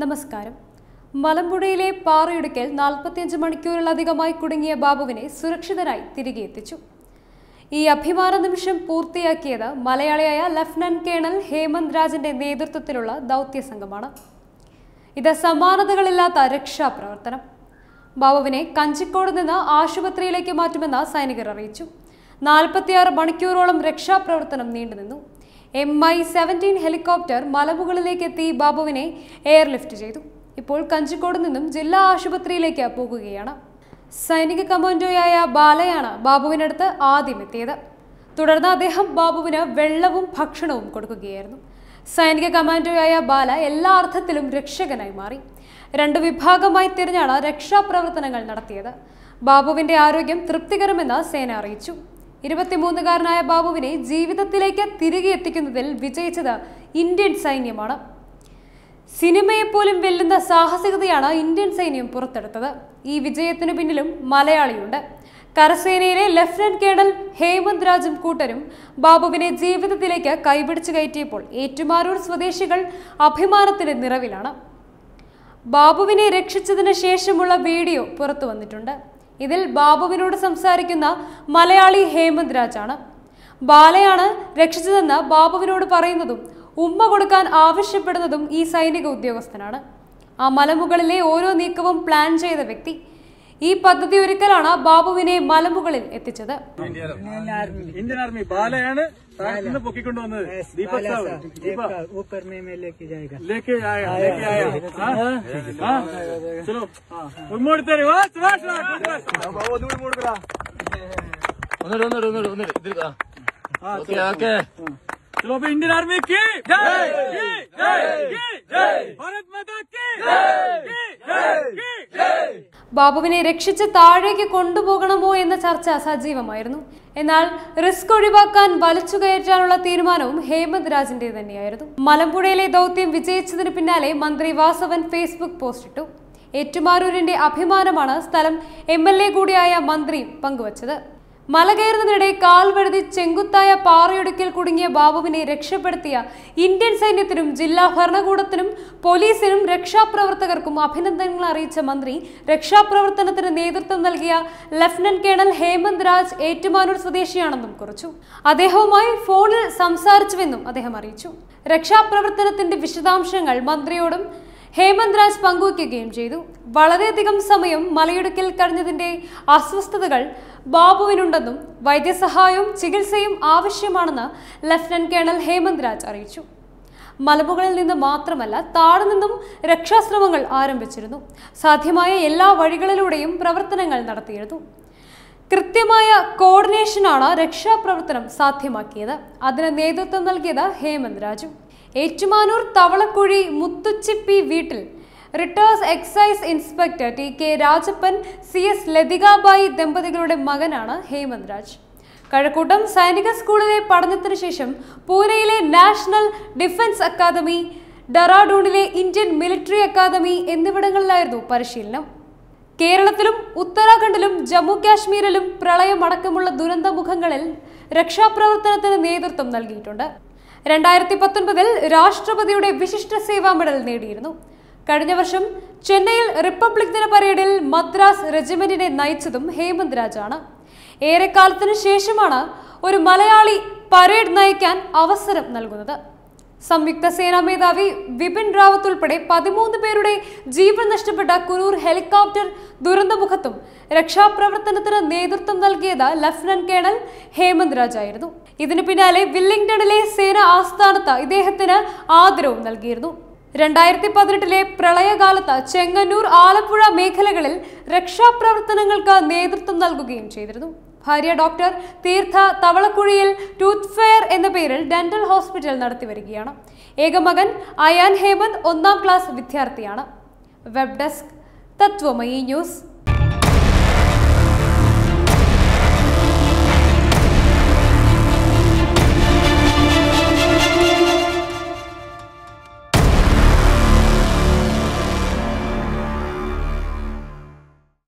നമസ്കാരം മലമ്പുഴയിലെ പാറയിടുക്കൽ നാൽപ്പത്തിയഞ്ച് മണിക്കൂറിലധികമായി കുടുങ്ങിയ ബാബുവിനെ സുരക്ഷിതനായി തിരികെ എത്തിച്ചു ഈ അഭിമാന നിമിഷം പൂർത്തിയാക്കിയത് മലയാളിയായ ലഫ്റ്റനന്റ് കേണൽ ഹേമന്ത് രാജിന്റെ നേതൃത്വത്തിലുള്ള ദൗത്യ സംഘമാണ് ഇത് സമാനതകളില്ലാത്ത രക്ഷാപ്രവർത്തനം ബാബുവിനെ കഞ്ചിക്കോട് നിന്ന് ആശുപത്രിയിലേക്ക് മാറ്റുമെന്ന് സൈനികർ അറിയിച്ചു നാൽപ്പത്തിയാറ് മണിക്കൂറോളം രക്ഷാപ്രവർത്തനം നീണ്ടുനിന്നു എം ഐ സെവൻറ്റീൻ ഹെലികോപ്റ്റർ മലമുകളിലേക്ക് എത്തി ബാബുവിനെ എയർലിഫ്റ്റ് ചെയ്തു ഇപ്പോൾ കഞ്ചിക്കോട് നിന്നും ജില്ലാ ആശുപത്രിയിലേക്ക് പോകുകയാണ് സൈനിക കമാൻഡോയായ ബാലയാണ് ബാബുവിനടുത്ത് ആദ്യം എത്തിയത് തുടർന്ന് അദ്ദേഹം ബാബുവിന് വെള്ളവും ഭക്ഷണവും കൊടുക്കുകയായിരുന്നു സൈനിക കമാൻഡോയായ ബാല എല്ലാ അർത്ഥത്തിലും രക്ഷകനായി മാറി രണ്ട് വിഭാഗമായി തിരിഞ്ഞാണ് രക്ഷാപ്രവർത്തനങ്ങൾ നടത്തിയത് ബാബുവിന്റെ ആരോഗ്യം തൃപ്തികരമെന്ന് സേന അറിയിച്ചു ഇരുപത്തിമൂന്നുകാരനായ ബാബുവിനെ ജീവിതത്തിലേക്ക് തിരികെ എത്തിക്കുന്നതിൽ വിജയിച്ചത് ഇന്ത്യൻ സൈന്യമാണ് സിനിമയെപ്പോലും വെല്ലുന്ന സാഹസികതയാണ് ഇന്ത്യൻ സൈന്യം പുറത്തെടുത്തത് ഈ വിജയത്തിന് പിന്നിലും മലയാളിയുണ്ട് കരസേനയിലെ ലഫ്റ്റനന്റ് കേണൽ ഹേമന്ത് രാജും കൂട്ടരും ബാബുവിനെ ജീവിതത്തിലേക്ക് കൈപിടിച്ചു കയറ്റിയപ്പോൾ ഏറ്റുമാരൂർ സ്വദേശികൾ അഭിമാനത്തിന്റെ നിറവിലാണ് ബാബുവിനെ രക്ഷിച്ചതിന് ശേഷമുള്ള വീഡിയോ പുറത്തു വന്നിട്ടുണ്ട് ഇതിൽ ബാബുവിനോട് സംസാരിക്കുന്ന മലയാളി ഹേമന്ത് രാജാണ് ബാലയാണ് രക്ഷിച്ചതെന്ന് ബാബുവിനോട് പറയുന്നതും ഉമ്മ കൊടുക്കാൻ ആവശ്യപ്പെടുന്നതും ഈ സൈനിക ഉദ്യോഗസ്ഥനാണ് ആ മലമുകളിലെ ഓരോ നീക്കവും പ്ലാൻ ചെയ്ത വ്യക്തി ഈ പദ്ധതി ഒരുക്കലാണ് ബാബുവിനെ മലമുകളിൽ എത്തിച്ചത് ഇന്ത്യൻ ആർമി ബാലയാണ് പൊക്കിക്കൊണ്ടുവന്നത് ദീപക് ഒന്നിട്ട് ഒന്നിട്ട് ഒന്നിട്ട് ഒന്നിട്ട് ഇതിൽ चलो इंडियन आर्मी की जय जय जय भारत माता की जय जय ബാബുവിനെ രക്ഷിച്ച് താഴേക്ക് കൊണ്ടുപോകണമോ എന്ന ചർച്ച സജീവമായിരുന്നു എന്നാൽ റിസ്ക് ഒഴിവാക്കാൻ വലിച്ചു കയറ്റാനുള്ള തീരുമാനവും ഹേമന്ത് രാജിന്റെ തന്നെയായിരുന്നു മലമ്പുഴയിലെ ദൗത്യം വിജയിച്ചതിന് പിന്നാലെ മന്ത്രി വാസവൻ ഫേസ്ബുക്ക് പോസ്റ്റിട്ടു ഏറ്റുമാരൂരിന്റെ അഭിമാനമാണ് സ്ഥലം എം കൂടിയായ മന്ത്രി പങ്കുവച്ചത് മലകയറുന്നതിനിടെ കാൽവഴുതി കാൽ വെടുതി ചെങ്കുത്തായ പാറയൊടുക്കിൽ കുടുങ്ങിയ ബാബുവിനെ രക്ഷപ്പെടുത്തിയ ഇന്ത്യൻ സൈന്യത്തിനും ജില്ലാ ഭരണകൂടത്തിനും പോലീസിനും രക്ഷാപ്രവർത്തകർക്കും അഭിനന്ദനങ്ങൾ അറിയിച്ച മന്ത്രി രക്ഷാപ്രവർത്തനത്തിന് നേതൃത്വം നൽകിയ ലഫ്റ്റനന്റ് കേണൽ ഹേമന്ത് രാജ് ഏറ്റുമാനൂർ സ്വദേശിയാണെന്നും കുറിച്ചു അദ്ദേഹവുമായി ഫോണിൽ സംസാരിച്ചുവെന്നും അദ്ദേഹം അറിയിച്ചു രക്ഷാപ്രവർത്തനത്തിന്റെ വിശദാംശങ്ങൾ മന്ത്രിയോടും ഹേമന്ത് രാജ് പങ്കുവയ്ക്കുകയും ചെയ്തു വളരെയധികം സമയം മലയിടുക്കിൽ കഴിഞ്ഞതിന്റെ അസ്വസ്ഥതകൾ ബാബുവിനുണ്ടെന്നും വൈദ്യസഹായവും ചികിത്സയും ആവശ്യമാണെന്ന് ലഫ്റ്റനന്റ് കേണൽ ഹേമന്ത് രാജ് അറിയിച്ചു മലമുകളിൽ നിന്ന് മാത്രമല്ല താഴെ നിന്നും രക്ഷാശ്രമങ്ങൾ ആരംഭിച്ചിരുന്നു സാധ്യമായ എല്ലാ വഴികളിലൂടെയും പ്രവർത്തനങ്ങൾ നടത്തിയിരുന്നു കൃത്യമായ കോർഡിനേഷനാണ് രക്ഷാപ്രവർത്തനം സാധ്യമാക്കിയത് അതിന് നേതൃത്വം നൽകിയത് ഹേമന്ത് രാജു ഏറ്റുമാനൂർ തവളക്കുഴി മുത്തുച്ചിപ്പി വീട്ടിൽ retired excise inspector T K Rajappan C S Lathikabai ദമ്പതികളുടെ മകനാണ് ഹേമന്ത് രാജ് കഴക്കൂട്ടം സൈനിക സ്കൂളിലെ പഠനത്തിനു ശേഷം പൂനെയിലെ നാഷണൽ ഡിഫൻസ് അക്കാദമി ഡറാഡൂണിലെ ഇന്ത്യൻ മിലിറ്ററി അക്കാദമി എന്നിവിടങ്ങളിലായിരുന്നു പരിശീലനം കേരളത്തിലും ഉത്തരാഖണ്ഡിലും ജമ്മു കാശ്മീരിലും പ്രളയമടക്കമുള്ള ദുരന്തമുഖങ്ങളിൽ രക്ഷാപ്രവർത്തനത്തിന് നേതൃത്വം നൽകിയിട്ടുണ്ട് രണ്ടായിരത്തി പത്തൊൻപതിൽ രാഷ്ട്രപതിയുടെ വിശിഷ്ട സേവാ മെഡൽ നേടിയിരുന്നു കഴിഞ്ഞ വർഷം ചെന്നൈയിൽ റിപ്പബ്ലിക് ദിന പരേഡിൽ മദ്രാസ് റെജിമെന്റിനെ നയിച്ചതും ഹേമന്ത് രാജാണ് ഏറെക്കാലത്തിനു ശേഷമാണ് ഒരു മലയാളി പരേഡ് നയിക്കാൻ അവസരം നൽകുന്നത് സംയുക്ത സേനാ മേധാവി വിപിൻ റാവത്ത് ഉൾപ്പെടെ പതിമൂന്ന് പേരുടെ ജീവൻ നഷ്ടപ്പെട്ട കുരൂർ ഹെലികോപ്റ്റർ ദുരന്തമുഖത്തും രക്ഷാപ്രവർത്തനത്തിന് നേതൃത്വം നൽകിയത് ലഫ്റ്റനന്റ് കേണൽ ഹേമന്ത് രാജായിരുന്നു ആയിരുന്നു ഇതിനു പിന്നാലെ വില്ലിംഗ്ടണിലെ സേനാ ആസ്ഥാനത്ത് ഇദ്ദേഹത്തിന് ആദരവും നൽകിയിരുന്നു രണ്ടായിരത്തി പതിനെട്ടിലെ പ്രളയകാലത്ത് ചെങ്ങന്നൂർ ആലപ്പുഴ മേഖലകളിൽ രക്ഷാപ്രവർത്തനങ്ങൾക്ക് നേതൃത്വം നൽകുകയും ചെയ്തിരുന്നു ഭാര്യ ഡോക്ടർ തീർത്ഥ തവളക്കുഴിയിൽ ടൂത്ത് ഫെയർ എന്ന പേരിൽ ഡെന്റൽ ഹോസ്പിറ്റൽ നടത്തി വരികയാണ് ഏകമകൻ അയാൻ ഹേമന്ത് ഒന്നാം ക്ലാസ് വിദ്യാർത്ഥിയാണ് വെബ് ഡെസ്ക് തത്വമയി ന്യൂസ്